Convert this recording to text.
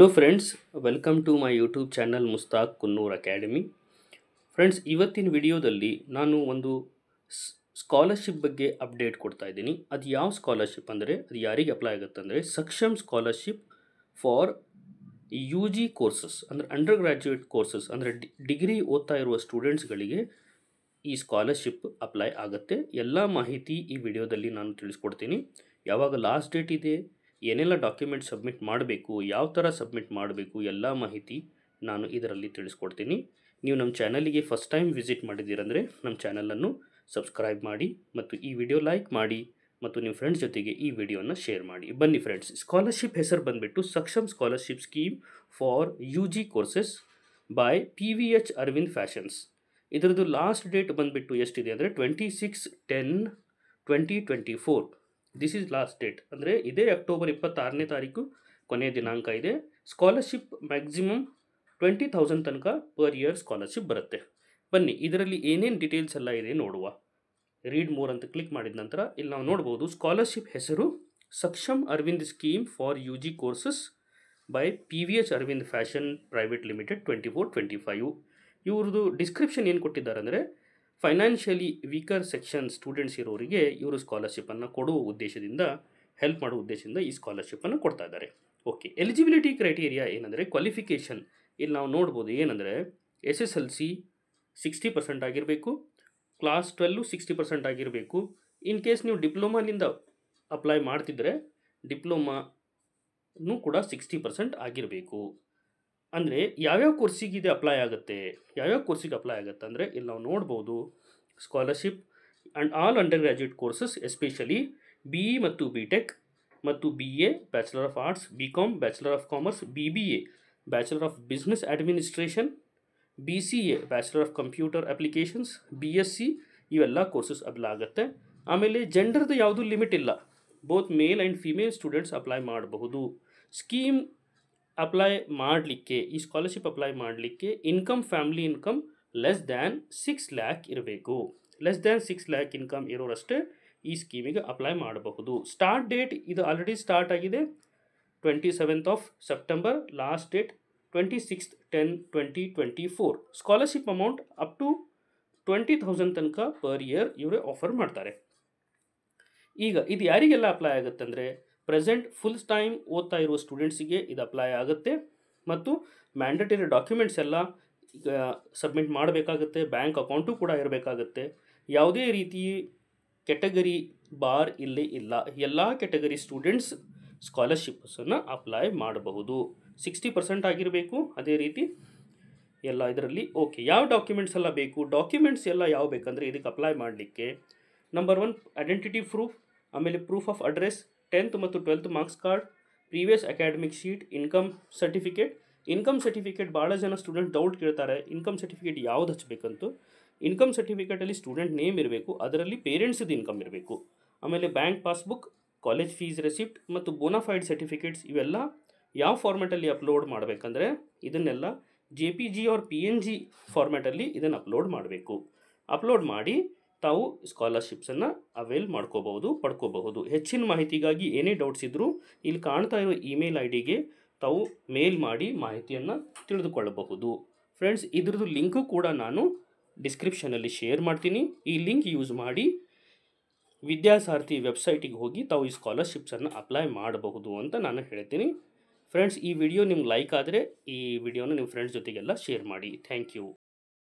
hello friends welcome to my YouTube channel Mushtaq Kunnur academy friends ಇವತ್ತಿನ ವಿಡಿಯೋದಲ್ಲಿ ನಾನು ಒಂದು ಸ್ಕಾಲರ್ಶಿಪ್ ಬಗ್ಗೆ ಅಪ್ಡೇಟ್ ಕೊಡ್ತಾ ಇದ್ದೀನಿ ಅದು ಯಾವ ಸ್ಕಾಲರ್ಶಿಪ್ ಅಂದರೆ ಅದು ಯಾರಿಗೆ ಅಪ್ಲೈ ಆಗುತ್ತೆ ಅಂದರೆ Saksham scholarship for U G courses ಅಂದರೆ ಅಂಡರ್ ಗ್ರ್ಯಾಜುಯೇಟ್ ಕೋರ್ಸಸ್ ಅಂದರೆ ಡಿಗ್ರಿ ಓದ್ತಾ ಇರುವ ಸ್ಟೂಡೆಂಟ್ಸ್ಗಳಿಗೆ ಈ ಸ್ಕಾಲರ್ಶಿಪ್ ಅಪ್ಲೈ ಆಗುತ್ತೆ ಎಲ್ಲ ಮಾಹಿತಿ ಈ ವಿಡಿಯೋದಲ್ಲಿ ನಾನು ತಿಳಿಸ್ಕೊಡ್ತೀನಿ ಯಾವಾಗ ಲಾಸ್ಟ್ ಡೇಟ್ ಇದೆ ಏನೆಲ್ಲ ಡಾಕ್ಯುಮೆಂಟ್ ಸಬ್ಮಿಟ್ ಮಾಡಬೇಕು ಯಾವ ಥರ ಸಬ್ಮಿಟ್ ಮಾಡಬೇಕು ಎಲ್ಲ ಮಾಹಿತಿ ನಾನು ಇದರಲ್ಲಿ ತಿಳಿಸ್ಕೊಡ್ತೀನಿ ನೀವು ನಮ್ಮ ಚಾನಲಿಗೆ ಫಸ್ಟ್ ಟೈಮ್ ವಿಸಿಟ್ ಮಾಡಿದ್ದೀರಂದರೆ ನಮ್ಮ ಚಾನಲನ್ನು ಸಬ್ಸ್ಕ್ರೈಬ್ ಮಾಡಿ ಮತ್ತು ಈ ವಿಡಿಯೋ ಲೈಕ್ ಮಾಡಿ ಮತ್ತು ನಿಮ್ಮ ಫ್ರೆಂಡ್ಸ್ ಜೊತೆಗೆ ಈ ವಿಡಿಯೋನ ಶೇರ್ ಮಾಡಿ ಬನ್ನಿ ಫ್ರೆಂಡ್ಸ್ ಸ್ಕಾಲರ್ಶಿಪ್ ಹೆಸರು ಬಂದುಬಿಟ್ಟು Saksham scholarship scheme for U G courses by P V H Aravind fashions ಇದರದ್ದು ಲಾಸ್ಟ್ ಡೇಟ್ ಬಂದುಬಿಟ್ಟು ಎಷ್ಟಿದೆ ಅಂದರೆ twenty six ten twenty twenty four this is last date ಅಂದರೆ ಇದೇ ಅಕ್ಟೋಬರ್ ಇಪ್ಪತ್ತಾರನೇ ತಾರೀಕು ಕೊನೆಯ ದಿನಾಂಕ ಇದೆ ಸ್ಕಾಲರ್ಶಿಪ್ ಮ್ಯಾಕ್ಸಿಮಮ್ ಟ್ವೆಂಟಿ ಥೌಸಂಡ್ ತನಕ ಪರ್ ಇಯರ್ ಸ್ಕಾಲರ್ಶಿಪ್ ಬರುತ್ತೆ ಬನ್ನಿ ಇದರಲ್ಲಿ ಏನೇನು ಡೀಟೇಲ್ಸ್ ಎಲ್ಲ ಇದೆ ನೋಡುವ ರೀಡ್ ಮೋರ್ ಅಂತ ಕ್ಲಿಕ್ ಮಾಡಿದ ನಂತರ ಇಲ್ಲಿ ನಾವು ನೋಡ್ಬೋದು ಸ್ಕಾಲರ್ಶಿಪ್ ಹೆಸರು Saksham Aravind scheme for U G courses by P V H Aravind fashion private limited twenty four twenty five ಇವ್ರದ್ದು ಡಿಸ್ಕ್ರಿಪ್ಷನ್ ಏನು ಕೊಟ್ಟಿದ್ದಾರೆ ಅಂದರೆ ಫೈನಾನ್ಷಿಯಲಿ ವೀಕರ್ ಸೆಕ್ಷನ್ ಸ್ಟೂಡೆಂಟ್ಸ್ ಇರೋರಿಗೆ ಇವರು ಸ್ಕಾಲರ್ಶಿಪ್ಪನ್ನು ಕೊಡುವ ಉದ್ದೇಶದಿಂದ ಹೆಲ್ಪ್ ಮಾಡುವ ಉದ್ದೇಶದಿಂದ ಈ ಸ್ಕಾಲರ್ಶಿಪ್ಪನ್ನು ಕೊಡ್ತಾ ಇದ್ದಾರೆ ಓಕೆ ಎಲಿಜಿಬಿಲಿಟಿ ಕ್ರೈಟೀರಿಯಾ ಏನಂದರೆ ಕ್ವಾಲಿಫಿಕೇಷನ್ ಇಲ್ಲಿ ನಾವು ನೋಡ್ಬೋದು ಏನಂದರೆ S S L C sixty percent ಆಗಿರಬೇಕು ಕ್ಲಾಸ್ ಟ್ವೆಲ್ಲು ಸಿಕ್ಸ್ಟಿ ಪರ್ಸೆಂಟ್ ಆಗಿರಬೇಕು ಇನ್ ಕೇಸ್ ನೀವು ಡಿಪ್ಲೊಮಾನಿಂದ ಅಪ್ಲೈ ಮಾಡ್ತಿದ್ರೆ ಡಿಪ್ಲೊಮಾನೂ ಕೂಡ ಸಿಕ್ಸ್ಟಿ ಪರ್ಸೆಂಟ್ ಆಗಿರಬೇಕು ಅಂದರೆ ಯಾವ್ಯಾವ ಕೋರ್ಸಿಗೆ ಇದು ಅಪ್ಲೈ ಆಗುತ್ತೆ ಯಾವ್ಯಾವ ಕೋರ್ಸಿಗೆ ಅಪ್ಲೈ ಆಗುತ್ತೆ ಅಂದರೆ ಇಲ್ಲಿ ನಾವು ನೋಡ್ಬೋದು scholarship and all undergraduate courses especially B E ಮತ್ತು ಬಿ ಟೆಕ್ ಮತ್ತು B A bachelor of arts B com bachelor of commerce B B A bachelor of business administration B C A bachelor of computer applications B S C ಇವೆಲ್ಲ courses apply ಆಗುತ್ತೆ ಆಮೇಲೆ ಜೆಂಡರ್ದು ಯಾವುದೂ limit ಇಲ್ಲ both male and female students apply ಮಾಡಬಹುದು scheme apply ಮಾಡಲಿಕ್ಕೆ ಈ scholarship apply ಮಾಡಲಿಕ್ಕೆ income family income less than six lakh ಇರಬೇಕು less than six lakh income ಇರೋರಷ್ಟೇ ಈ ಸ್ಕೀಮಿಗೆ ಅಪ್ಲೈ ಮಾಡಬಹುದು ಸ್ಟಾರ್ಟ್ ಡೇಟ್ ಇದು ಆಲ್ರೆಡಿ ಸ್ಟಾರ್ಟ್ ಆಗಿದೆ twenty seventh of September last date twenty six ten twenty twenty four scholarship amount up to twenty thousand ತನಕ per year ಇವರೇ offer ಮಾಡ್ತಾರೆ ಈಗ ಇದು ಯಾರಿಗೆಲ್ಲ ಅಪ್ಲೈ ಆಗುತ್ತೆ ಪ್ರೆಸೆಂಟ್ ಫುಲ್ ಟೈಮ್ ಓದ್ತಾ ಇರುವ ಸ್ಟೂಡೆಂಟ್ಸಿಗೆ ಇದು ಅಪ್ಲೈ ಆಗುತ್ತೆ ಮತ್ತು ಮ್ಯಾಂಡೇಟರಿ ಡಾಕ್ಯುಮೆಂಟ್ಸ್ ಎಲ್ಲ ಸಬ್ಮಿಟ್ ಮಾಡಬೇಕಾಗುತ್ತೆ ಬ್ಯಾಂಕ್ ಅಕೌಂಟು ಕೂಡ ಇರಬೇಕಾಗುತ್ತೆ ಯಾವುದೇ ರೀತಿ ಕೆಟಗರಿ ಬಾರ್ ಇಲ್ಲಿ ಇಲ್ಲ ಎಲ್ಲ ಕೆಟಗರಿ ಸ್ಟೂಡೆಂಟ್ಸ್ ಸ್ಕಾಲರ್ಶಿಪ್ಸನ್ನು ಅಪ್ಲೈ ಮಾಡಬಹುದು ಸಿಕ್ಸ್ಟಿ ಪರ್ಸೆಂಟ್ ಆಗಿರಬೇಕು ಅದೇ ರೀತಿ ಎಲ್ಲ ಇದರಲ್ಲಿ ಓಕೆ ಯಾವ ಡಾಕ್ಯುಮೆಂಟ್ಸ್ ಎಲ್ಲ ಬೇಕು ಡಾಕ್ಯುಮೆಂಟ್ಸ್ ಎಲ್ಲ ಯಾವ ಬೇಕಂದರೆ ಇದಕ್ಕೆ ಅಪ್ಲೈ ಮಾಡಲಿಕ್ಕೆ ನಂಬರ್ ಒನ್ ಐಡೆಂಟಿಟಿ ಪ್ರೂಫ್ ಆಮೇಲೆ ಪ್ರೂಫ್ ಆಫ್ ಅಡ್ರೆಸ್ ಟೆಂತ್ ಮತ್ತು twelfth marks card previous academic sheet income certificate income certificate ಭಾಳ ಜನ ಸ್ಟೂಡೆಂಟ್ ಡೌಟ್ ಕೇಳ್ತಾರೆ ಇನ್ಕಮ್ ಸರ್ಟಿಫಿಕೇಟ್ ಯಾವ್ದು ಹಚ್ಚಬೇಕಂತೂ ಇನ್ಕಮ್ ಸರ್ಟಿಫಿಕೇಟಲ್ಲಿ ಸ್ಟೂಡೆಂಟ್ ನೇಮ್ ಇರಬೇಕು ಅದರಲ್ಲಿ ಪೇರೆಂಟ್ಸ್ದು ಇನ್ಕಮ್ ಇರಬೇಕು ಆಮೇಲೆ bank passbook college fees receipt ಮತ್ತು ಬೋನಫೈಡ್ ಸರ್ಟಿಫಿಕೇಟ್ಸ್ ಇವೆಲ್ಲ ಯಾವ ಫಾರ್ಮೆಟಲ್ಲಿ ಅಪ್ಲೋಡ್ ಮಾಡಬೇಕಂದ್ರೆ ಇದನ್ನೆಲ್ಲ ಜೆ ಪಿ ಜಿ ಅವ್ರ ಪಿ ಎನ್ ಜಿ ಫಾರ್ಮೆಟಲ್ಲಿ ಇದನ್ನು ಅಪ್ಲೋಡ್ ಮಾಡಬೇಕು ಅಪ್ಲೋಡ್ ಮಾಡಿ ತಾವು ಸ್ಕಾಲರ್ಶಿಪ್ಸನ್ನು ಅವೇಲ್ ಮಾಡ್ಕೋಬಹುದು ಪಡ್ಕೋಬಹುದು ಹೆಚ್ಚಿನ ಮಾಹಿತಿಗಾಗಿ ಏನೇ ಡೌಟ್ಸ್ ಇದ್ದರೂ ಇಲ್ಲಿ ಕಾಣ್ತಾ ಇರೋ ಇಮೇಲ್ ಐ ಡಿಗೆ ತಾವು ಮೇಲ್ ಮಾಡಿ ಮಾಹಿತಿಯನ್ನು ತಿಳಿದುಕೊಳ್ಳಬಹುದು ಫ್ರೆಂಡ್ಸ್ ಇದ್ರದ್ದು ಲಿಂಕು ಕೂಡ ನಾನು ಡಿಸ್ಕ್ರಿಪ್ಷನಲ್ಲಿ ಶೇರ್ ಮಾಡ್ತೀನಿ ಈ ಲಿಂಕ್ ಯೂಸ್ ಮಾಡಿ ವಿದ್ಯಾಸಾರ್ಥಿ ವೆಬ್ಸೈಟಿಗೆ ಹೋಗಿ ತಾವು ಈ ಸ್ಕಾಲರ್ಶಿಪ್ಸನ್ನು ಅಪ್ಲೈ ಮಾಡಬಹುದು ಅಂತ ನಾನು ಹೇಳ್ತೀನಿ ಫ್ರೆಂಡ್ಸ್ ಈ ವಿಡಿಯೋ ನಿಮ್ಗೆ ಲೈಕ್ ಆದರೆ ಈ ವಿಡಿಯೋನ ನಿಮ್ಮ ಫ್ರೆಂಡ್ಸ್ ಜೊತೆಗೆಲ್ಲ ಶೇರ್ ಮಾಡಿ ಥ್ಯಾಂಕ್ ಯು